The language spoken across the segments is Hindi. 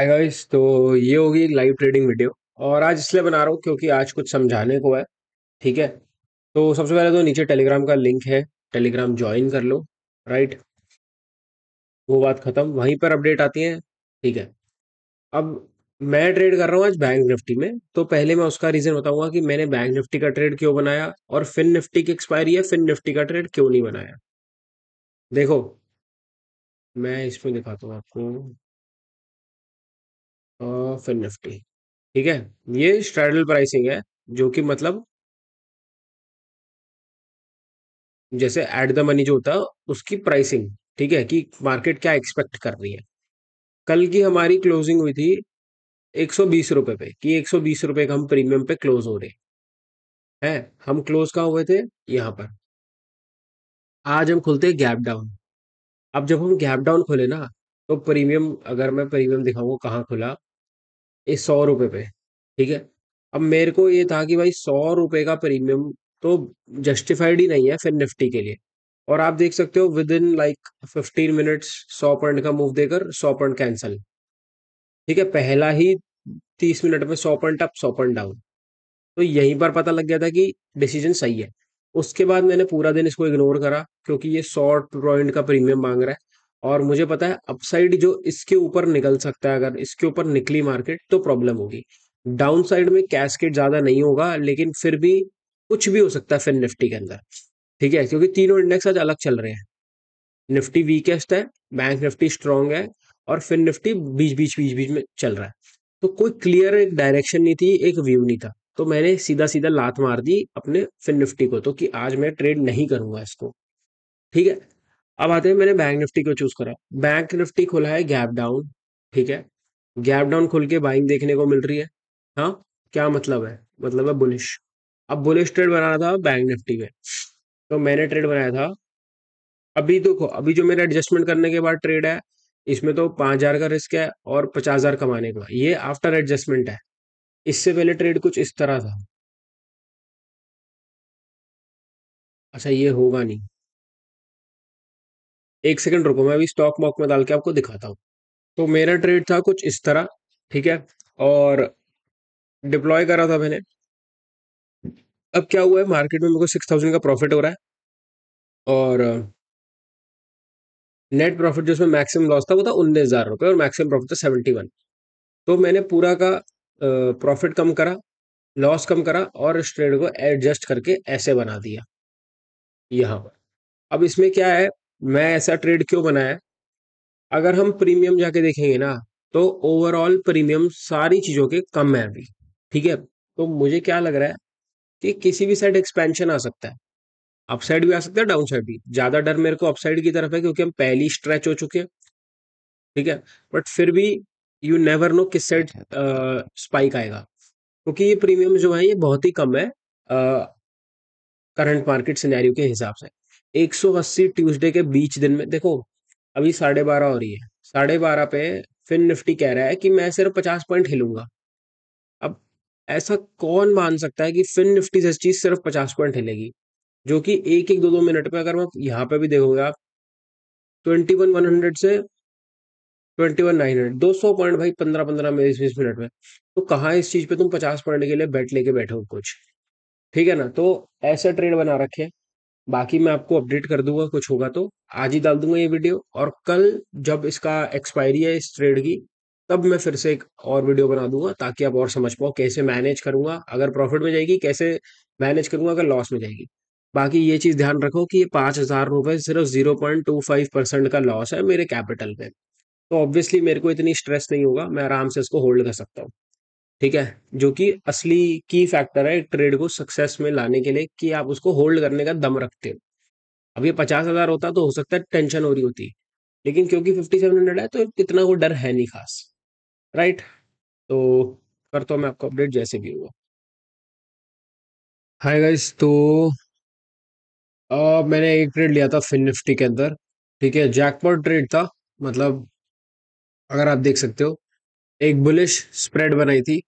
हाय गाइस तो ये होगी एक लाइव ट्रेडिंग वीडियो और आज इसलिए बना रहा हूँ क्योंकि आज कुछ समझाने को है ठीक है तो सबसे पहले तो नीचे टेलीग्राम का लिंक है टेलीग्राम ज्वाइन कर लो राइट वो बात खत्म वहीं पर अपडेट आती है ठीक है अब मैं ट्रेड कर रहा हूँ आज बैंक निफ्टी में तो पहले मैं उसका रीज़न बताऊंगा कि मैंने बैंक निफ्टी का ट्रेड क्यों बनाया और फिन निफ्टी की एक्सपायरी है फिन निफ्टी का ट्रेड क्यों नहीं बनाया देखो मैं इसमें दिखाता हूँ आपको और फिर निफ्टी ठीक है ये स्ट्रेडल प्राइसिंग है जो कि मतलब जैसे एट द मनी जो होता है उसकी प्राइसिंग ठीक है कि मार्केट क्या एक्सपेक्ट कर रही है कल की हमारी क्लोजिंग हुई थी एक सौ बीस रुपए पे कि एक सौ बीस रुपए का हम प्रीमियम पे क्लोज हो रहे हैं हम क्लोज कहाँ हुए थे यहाँ पर आज हम खुलते हैं गैप डाउन अब जब हम गैप डाउन खोले ना तो प्रीमियम अगर मैं प्रीमियम दिखाऊंगा कहाँ खुला ये सौ रुपये पे ठीक है अब मेरे को ये था कि भाई सौ रुपये का प्रीमियम तो जस्टिफाइड ही नहीं है फिर निफ्टी के लिए और आप देख सकते हो within like fifteen minutes सौ पॉइंट का मूव देकर सौ पॉइंट कैंसिल ठीक है पहला ही तीस मिनट में सौ पॉइंट अप सौ पॉइंट डाउन तो यहीं पर पता लग गया था कि डिसीजन सही है उसके बाद मैंने पूरा दिन इसको इग्नोर करा क्योंकि ये सौ पॉइंट का प्रीमियम मांग रहा है और मुझे पता है अपसाइड जो इसके ऊपर निकल सकता है अगर इसके ऊपर निकली मार्केट तो प्रॉब्लम होगी डाउन साइड में कैसकेट ज़्यादा नहीं होगा लेकिन फिर भी कुछ भी हो सकता है फिर निफ्टी के अंदर ठीक है क्योंकि तीनों इंडेक्स आज अलग चल रहे हैं निफ्टी वीकेस्ट है बैंक निफ्टी स्ट्रांग है और फिर निफ्टी बीच बीच बीच बीच में चल रहा है तो कोई क्लियर एक डायरेक्शन नहीं थी एक व्यू नहीं था तो मैंने सीधा सीधा लात मार दी अपने फिर निफ्टी को तो कि आज मैं ट्रेड नहीं करूंगा इसको ठीक है अब आते हैं मैंने बैंक निफ्टी को चूज करा बैंक निफ्टी खुला है गैप डाउन ठीक है गैप डाउन खुल के बाइंग देखने को मिल रही है हाँ क्या मतलब है मतलब है बुलिश अब बुलिश ट्रेड बनाना था बैंक निफ्टी में तो मैंने ट्रेड बनाया था अभी देखो तो, अभी जो मेरा एडजस्टमेंट करने के बाद ट्रेड है इसमें तो पाँच हज़ार का रिस्क है और पचास हज़ार कमाने का ये आफ्टर एडजस्टमेंट है इससे पहले ट्रेड कुछ इस तरह था अच्छा ये होगा नहीं एक सेकंड रुको मैं अभी स्टॉक मॉक में डाल के आपको दिखाता हूँ तो मेरा ट्रेड था कुछ इस तरह ठीक है और डिप्लॉय करा था मैंने अब क्या हुआ है मार्केट में मेरे को सिक्स थाउजेंड का प्रॉफिट हो रहा है और नेट प्रॉफिट जो उसमें मैक्सिमम लॉस था वो था उन्नीस हज़ार रुपये और मैक्सिमम प्रॉफिट था सेवेंटी वन तो मैंने पूरा का प्रॉफिट कम करा लॉस कम करा और इस ट्रेड को एडजस्ट करके ऐसे बना दिया यहाँ पर अब इसमें क्या है मैं ऐसा ट्रेड क्यों बनाया अगर हम प्रीमियम जाके देखेंगे ना तो ओवरऑल प्रीमियम सारी चीज़ों के कम है अभी ठीक है तो मुझे क्या लग रहा है कि किसी भी साइड एक्सपेंशन आ सकता है अपसाइड भी आ सकता है डाउन साइड भी ज़्यादा डर मेरे को अपसाइड की तरफ है क्योंकि हम पहली स्ट्रेच हो चुके हैं ठीक है बट फिर भी यू नेवर नो किस साइड स्पाइक आएगा क्योंकि ये प्रीमियम जो है ये बहुत ही कम है करंट मार्केट सिनेरियो के हिसाब से 180 ट्यूसडे के बीच दिन में देखो अभी साढ़े बारह हो रही है साढ़े बारह पे फिन निफ्टी कह रहा है कि मैं सिर्फ पचास पॉइंट हिलूंगा अब ऐसा कौन मान सकता है कि फिन निफ्टी से चीज सिर्फ पचास पॉइंट हिलेगी जो कि एक एक दो दो मिनट पे अगर मैं यहाँ पे भी देखोगे आप ट्वेंटी वन वन हंड्रेड से ट्वेंटी वन नाइन हंड्रेड दो सौ पॉइंट भाई पंद्रह पंद्रह में बीस बीस मिनट में तो कहाँ इस चीज पे तुम पचास पॉइंट के लिए बैठ लेके बैठो कुछ ठीक है ना तो ऐसा ट्रेड बना रखे बाकी मैं आपको अपडेट कर दूंगा कुछ होगा तो आज ही डाल दूंगा ये वीडियो और कल जब इसका एक्सपायरी है इस ट्रेड की तब मैं फिर से एक और वीडियो बना दूंगा ताकि आप और समझ पाओ कैसे मैनेज करूंगा अगर प्रॉफिट में जाएगी कैसे मैनेज करूंगा अगर लॉस में जाएगी बाकी ये चीज़ ध्यान रखो कि ये पांच हज़ार रुपए सिर्फ zero point two five percent का लॉस है मेरे कैपिटल में तो ऑब्वियसली मेरे को इतनी स्ट्रेस नहीं होगा मैं आराम से इसको होल्ड कर सकता हूँ ठीक है जो कि असली की फैक्टर है ट्रेड को सक्सेस में लाने के लिए कि आप उसको होल्ड करने का दम रखते हो अब ये पचास हजार होता तो हो सकता है टेंशन हो रही होती लेकिन क्योंकि फिफ्टी सेवन हंड्रेड है तो कितना वो डर है नहीं खास राइट तो करता हूँ मैं आपको अपडेट जैसे भी हुआ हाय गाइस तो आ, मैंने एक ट्रेड लिया था फिन निफ्टी के अंदर ठीक है जैकपॉट ट्रेड था मतलब अगर आप देख सकते हो एक बुलिश स्प्रेड बनाई थी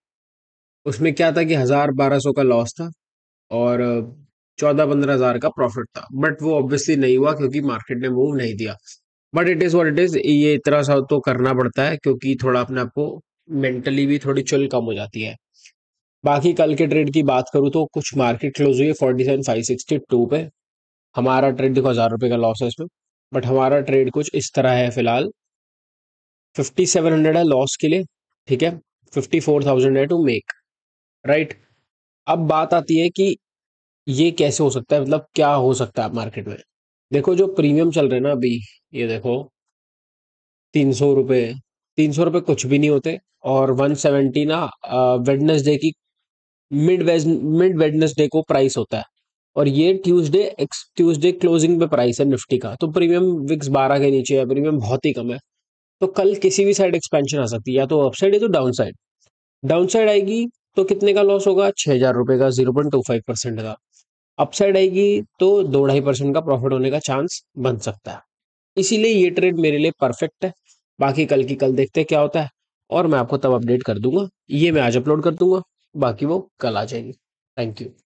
उसमें क्या था कि हज़ार बारह सौ का लॉस था और चौदह पंद्रह हज़ार का प्रॉफिट था बट वो ऑब्वियसली नहीं हुआ क्योंकि मार्केट ने मूव नहीं दिया but it is what it is ये इतना सा तो करना पड़ता है क्योंकि थोड़ा अपने आपको मेंटली भी थोड़ी चुल कम हो जाती है बाकी कल के ट्रेड की बात करूँ तो कुछ मार्केट क्लोज हुई है forty seven five sixty two पे हमारा ट्रेड देखो हज़ार रुपये का लॉस है इसमें बट हमारा ट्रेड कुछ इस तरह है फिलहाल फिफ्टी सेवन हंड्रेड है लॉस के लिए ठीक है फिफ्टी फोर थाउजेंड है टू मेक राइट अब बात आती है कि ये कैसे हो सकता है मतलब क्या हो सकता है मार्केट में देखो जो प्रीमियम चल रहे हैं ना अभी ये देखो तीन सौ रुपये तीन सौ रुपये कुछ भी नहीं होते और वन सेवेंटी ना वेडनेसडे की मिड वेज मिड वेडनेसडे को प्राइस होता है और ये ट्यूसडे एक्स ट्यूसडे क्लोजिंग पे प्राइस है निफ्टी का तो प्रीमियम विक्स बारह के नीचे है प्रीमियम बहुत ही कम है तो कल किसी भी साइड एक्सपेंशन आ सकती है या तो अपसाइड या तो डाउन साइड डाउन साइड आएगी तो कितने का लॉस होगा छह हज़ार रुपए का zero point two five percent का अपसाइड आएगी तो दो ढाई परसेंट का प्रॉफिट होने का चांस बन सकता है इसीलिए ये ट्रेड मेरे लिए परफेक्ट है बाकी कल की कल देखते क्या होता है और मैं आपको तब अपडेट कर दूंगा ये मैं आज अपलोड कर दूंगा बाकी वो कल आ जाएगी थैंक यू